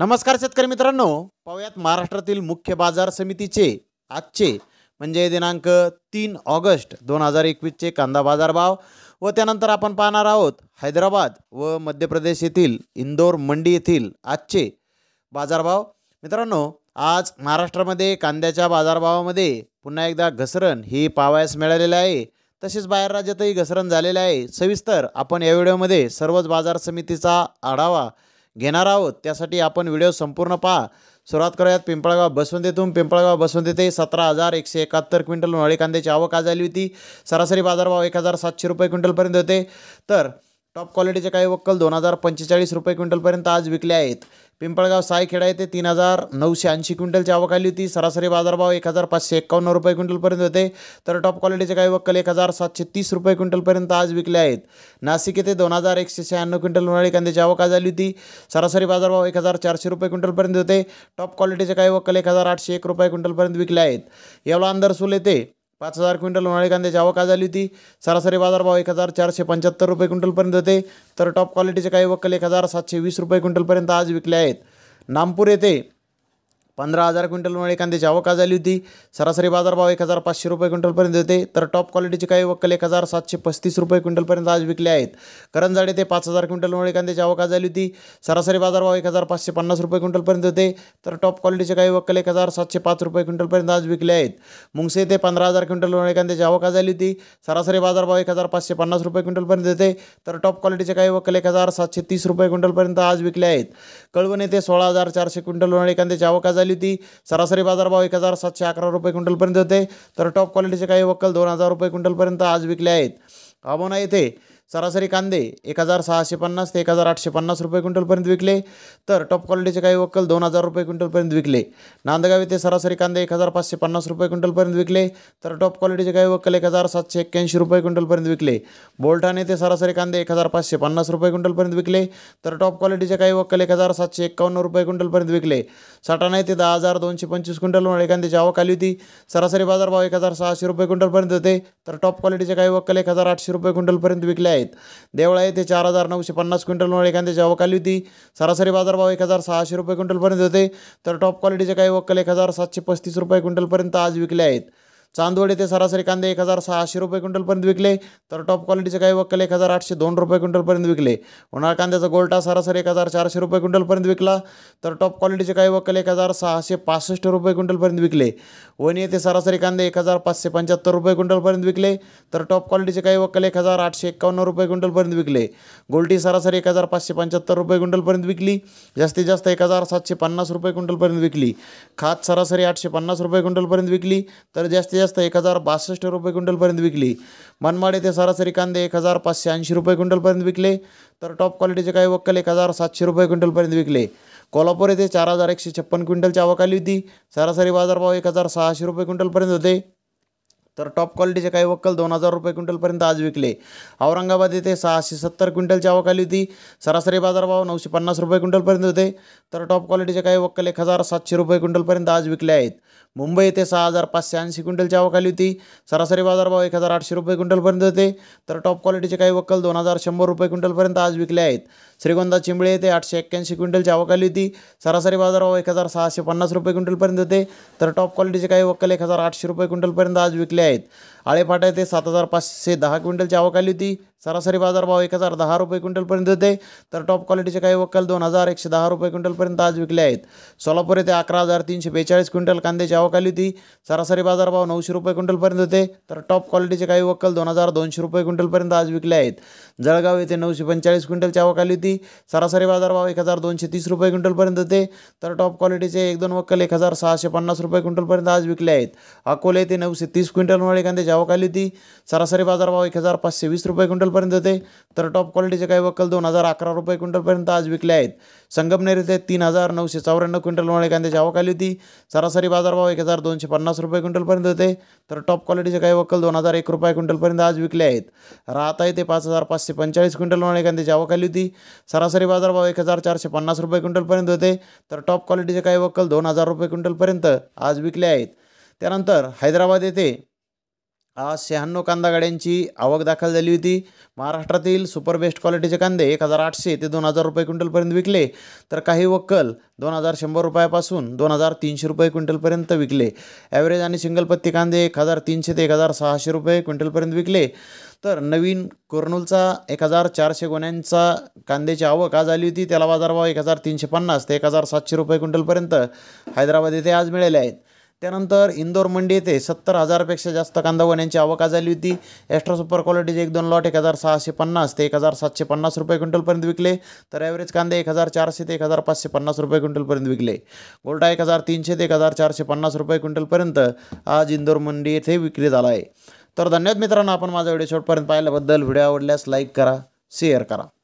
नमस्कार शेतकरी मित्रांनो पाहूयात महाराष्ट्रातील मुख्य बाजार समितीचे आजचे म्हणजे दिनांक तीन ऑगस्ट दोन हजार एकवीसचे कांदा बाजारभाव व त्यानंतर आपण पाहणार आहोत हैदराबाद व मध्य प्रदेश येथील इंदोर मंडी येथील आजचे बाजारभाव मित्रांनो आज महाराष्ट्रामध्ये कांद्याच्या बाजारभावामध्ये पुन्हा एकदा घसरण ही पावायस मिळालेलं आहे तसेच बाहेर राज्यातही घसरण झालेलं आहे सविस्तर आपण या व्हिडिओमध्ये सर्वच बाजार समितीचा आढावा घेणार आहोत त्यासाठी आपण व्हिडिओ संपूर्ण पहा सुरुवात करूयात पिंपळगाव बसवंतीतून पिंपळगाव बसवंती ते सतरा हजार एकशे एकाहत्तर क्विंटल कांद्याची आवक आज आली होती सरासरी बाजारभाव एक हजार सातशे रुपये क्विंटलपर्यंत होते तर टॉप क्वालिटीचे काही वक्कल दोन हजार पंचेचाळीस रुपये क्विंटलपर्यंत आज विकले आहेत पिंपळगाव सायखेडा येथे तीन हजार नऊशे ऐंशी क्विंटलची आवक आली होती सरासरी बाजारभाव एक हजार पाचशे एकावन्न रुपये क्विंटलपर्यंत होते तर टॉप क्वालिटीचे काही वक्कल एक हजार सातशे तीस रुपये क्विंटलपर्यंत आज विकले आहेत नाशिक येथे दोन हजार एकशे शहाण्णव क्विंटल उन्हाळी कांद्याची आवक आज आली होती सरासरी बाजारभाव एक हजार चारशे रुपये क्विंटलपर्यंत होते टॉप क्वालिटीचे काही वक्कल एक हजार आठशे एक रुपये क्विंटलपर्यंत विकले आहेत येवला अंदरसूल येथे पाच हजार क्विंटल उन्हाळी कांद्याची आवक आज आली होती सरासरी बाजारभाव एक हजार चारशे पंच्याहत्तर रुपये क्विंटलपर्यंत होते तर टॉप क्वालिटीचे काही वक्कल एक हजार सातशे वीस रुपये क्विंटलपर्यंत आज विकले आहेत नामपूर येथे पंधरा हजार क्विंटलमुळे कांद्याची आवक झाली होती सरासरी बाजारभाव एक हजार पाचशे रुपये क्विंटलपर्यंत होते तर टॉप क्वालिटीचे काही वक्कल एक हजार सातशे पस्तीस रुपये क्विंटलपर्यंत आज विकले आहेत करंजाडे ते पाच हजार क्विंटलमुळे कांद्याची आवक झाली होती सरासरी बाजारभाव एक हजार पाचशे पन्नास रुपये क्विंटलपर्यंत होते तर टॉप क्वालिटीचे काही वक्कल एक हजार सातशे पाच रुपये क्विंटलपर्यंत आज विकले आहेत मुंगसे ते पंधरा हजार क्विंटलमुळे कांद्याची आवक झाली होती सरासरी बाजारभाव एक हजार पाचशे पन्नास रुपये क्विंटलपर्यंत होते तर टॉप क्वालिटीचे काही वक्कल एक हजार सातशे तीस रुपये क्विंटलपर्यंत आज विकले आहेत कळवणे ते सोळा हजार चारशे क्विंटलमुळे कांद्याची आवक झाली झाली होती सरासरी बाजारभाव एक हजार सातशे अकरा रुपये क्विंटलपर्यंत होते तर टॉप क्वालिटीचे काही वक्कल दोन हजार रुपये क्विंटलपर्यंत आज विकले आहेत अबोना येथे सरासरी कांदे एक हजार सहाशे पन्नास ते एक हजार आठशे पन्नास रुपये क्विंटलपर्यंत विकले तर टॉप क्वालिटीचे काही वक्कल दोन हजार रुपये क्विंटलपर्यंत विकले नांदगाव येथे सरासरी कांदे एक हजार पाचशे पन्नास रुपये क्विंटलपर्यंत विकले तर टॉप क्वालिटीचे काही वक्कल एक हजार सातशे एक्क्याऐंशी रुपये क्विंटलपर्यंत विकले बोलठाण येथे सरासरी कांदे एक हजार पाचशे पन्नास रुपये क्विंटलपर्यंत विकले तर टॉप क्वालिटीचे काही वक्कल एक हजार सातशे एक्कावन्न रुपये क्विंटलपर्यंत विकले साठाणा येथे दहा हजार दोनशे पंचवीस क्विंटलमुळे कांद्याची आवक आली होती सरासरी बाजारभाव एक हजार सहाशे रुपये क्विंटलपर्यंत होते तर टॉप क्वालिटीचे काही वक्कल एक हजार आठशे रुपये क्विंटलपर्यंत विकले आहेत आहे येथे चार हजार नऊशे पन्नास क्विंटलमुळे एखाद्याची आवक होती सरासरी बाजारभाव एक हजार सहाशे रुपये क्विंटलपर्यंत होते तर टॉप क्वालिटीचे काही वक्कल एक हजार सातशे पस्तीस रुपये क्विंटलपर्यंत आज विकले आहेत चांदवड येथे सरासरी कांदे एक हजार सहाशे रुपये क्विंटलपर्यंत विकले तर टॉप क्वालिटीचे काही वक्कल एक हजार आठशे दोन रुपये क्विंटलपर्यंत विकले उन्हाळा कांद्याचा गोल्टा सरासरी एक हजार चारशे रुपये क्विंटलपर्यंत विकला तर टॉप क्वालिटीचे काही वक्कल एक हजार सहाशे पासष्ट रुपये क्विंटलपर्यंत विकले वणी येथे सरासरी कांदे एक हजार पाचशे पंच्याहत्तर रुपये क्विंटलपर्यंत विकले तर टॉप क्वालिटीचे काही वक्कल एक हजार आठशे एकावन्न रुपये क्विंटलपर्यंत विकले गोल्टी सरासरी एक हजार पाचशे पंच्याहत्तर रुपये क्विंटलपर्यंत विकली जास्तीत जास्त एक हजार सातशे पन्नास रुपये क्विंटलपर्यंत विकली खात सरासरी आठशे पन्नास रुपये क्विंटलपर्यंत विकली तर जास्तीत जास्त एक हजार बासष्ट रुपये क्विंटलपर्यंत विकली मनमाड येथे सरासरी कांदे एक हजार पाचशे ऐंशी रुपये क्विंटलपर्यंत विकले तर टॉप क्वालिटीचे काही वक्कल एक हजार सातशे रुपये क्विंटलपर्यंत विकले कोल्हापूर येथे चार हजार एकशे छप्पन क्विंटलची आवक आली होती सरासरी बाजारभाव एक हजार सहाशे रुपये क्विंटलपर्यंत होते तर टॉप क्वालिटीचे काही वक्कल दोन हजार रुपये क्विंटलपर्यंत आज विकले औरंगाबाद येथे सहाशे सत्तर क्विंटलची आवक आली होती सरासरी बाजारभाव नऊशे पन्नास रुपये क्विंटलपर्यंत होते तर टॉप क्वालिटीचे काही वक्कल एक हजार सातशे रुपये क्विंटलपर्यंत आज विकले आहेत मुंबई येथे सहा हजार पाचशे ऐंशी क्विंटलची आवक आली होती सरासरी बाजारभाव एक हजार आठशे रुपये क्विंटलपर्यंत होते तर टॉप क्वालिटीचे काही वक्कल दोन हजार शंभर रुपये क्विंटलपर्यंत आज विकले आहेत श्रीगोंदा चिंबळे येथे आठशे एक्क्याऐंशी क्विंटलची आवक आली होती सरासरी बाजारभाव एक हजार सहाशे पन्नास रुपये क्विंटलपर्यंत होते तर टॉप क्वालिटीचे काही वक्कल एक हजार आठशे रुपये क्विंटलपर्यंत आज विकले позволяет आळेपाटा येथे सात हजार पाचशे दहा क्विंटलची आवक आली होती सरासरी बाजारभाव एक हजार दहा रुपये क्विंटलपर्यंत होते तर टॉप क्वालिटीचे काही वक्कल दोन हजार एकशे दहा रुपये क्विंटलपर्यंत आज विकले आहेत सोलापूर येथे अकरा हजार तीनशे बेचाळीस क्विंटल कांद्याची आवक आली होती सरासरी बाजारभाव नऊशे रुपये क्विंटलपर्यंत होते तर टॉप क्वालिटीचे काही वक्कल दोन हजार दोनशे रुपये क्विंटलपर्यंत आज विकले आहेत जळगाव येथे नऊशे पंचेचाळीस क्विंटलची आवक आली होती सरासरी बाजारभाव एक हजार दोनशे तीस रुपये क्विंटलपर्यंत होते तर टॉप क्वालिटीचे एक दोन वक्कल एक हजार सहाशे पन्नास रुपये क्विंटलपर्यंत आज विकले आहेत अकोले येथे नऊशे तीस क्विंटल कांद्याच्या त्यावकाली होती सरासरी बाजारभाव एक हजार पाचशे वीस रुपये क्विंटलपर्यंत होते तर टॉप क्वालिटीचे काही वक्कल दोन हजार अकरा रुपये क्विंटलपर्यंत आज विकले आहेत संगमनेर येथे तीन हजार नऊशे चौऱ्याण्णव क्विंटलमुळे कांद्याची खाली होती सरासरी बाजारभाव एक हजार दोनशे पन्नास रुपये क्विंटलपर्यंत होते तर टॉप क्वालिटीचे काही वक्कल दोन हजार एक रुपये क्विंटलपर्यंत आज विकले आहेत राहता येते पाच हजार पाचशे पंचेचाळीस क्विंटलमुळे कांद्याची खाली होती सरासरी बाजारभाव एक हजार चारशे पन्नास रुपये क्विंटलपर्यंत होते तर टॉप क्वालिटीचे काही वक्कल दोन हजार रुपये क्विंटलपर्यंत आज विकले आहेत त्यानंतर हैदराबाद येथे आज शहाण्णव कांदा गाड्यांची आवक दाखल झाली होती महाराष्ट्रातील सुपर बेस्ट क्वालिटीचे कांदे एक हजार आठशे ते दोन हजार रुपये क्विंटलपर्यंत विकले तर काही वक्कल दोन हजार शंभर रुपयापासून दोन हजार तीनशे रुपये क्विंटलपर्यंत विकले ॲव्हरेज आणि सिंगल पत्ती कांदे एक हजार तीनशे ते एक हजार सहाशे रुपये क्विंटलपर्यंत विकले तर नवीन कोर्नूलचा एक हजार चारशे गोण्यांचा कांद्याची आवक आज आली होती त्याला बाजारभाव एक हजार तीनशे पन्नास ते एक हजार सातशे रुपये क्विंटलपर्यंत हैदराबाद येथे आज मिळाले आहेत त्यानंतर इंदोर मंडी येथे सत्तर हजारपेक्षा जास्त कांदा कांदावण्यांची आवका झाली होती एक्स्ट्रा सुपर क्वालिटीचे एक दोन लॉट एक हजार सहाशे पन्नास ते एक हजार सातशे पन्नास रुपये क्विंटलपर्यंत विकले तर ॲव्हरेज कांदे एक हजार चारशे ते एक हजार पाचशे पन्नास रुपये क्विंटलपर्यंत विकले गोल्डा एक हजार तीनशे ते एक हजार चारशे पन्नास रुपये क्विंटलपर्यंत आज इंदोर मंडी येथे विक्री झाला आहे तर धन्यवाद मित्रांनो आपण माझा व्हिडिओ शॉर्टपर्यंत पाहिल्याबद्दल व्हिडिओ आवडल्यास लाईक करा शेअर करा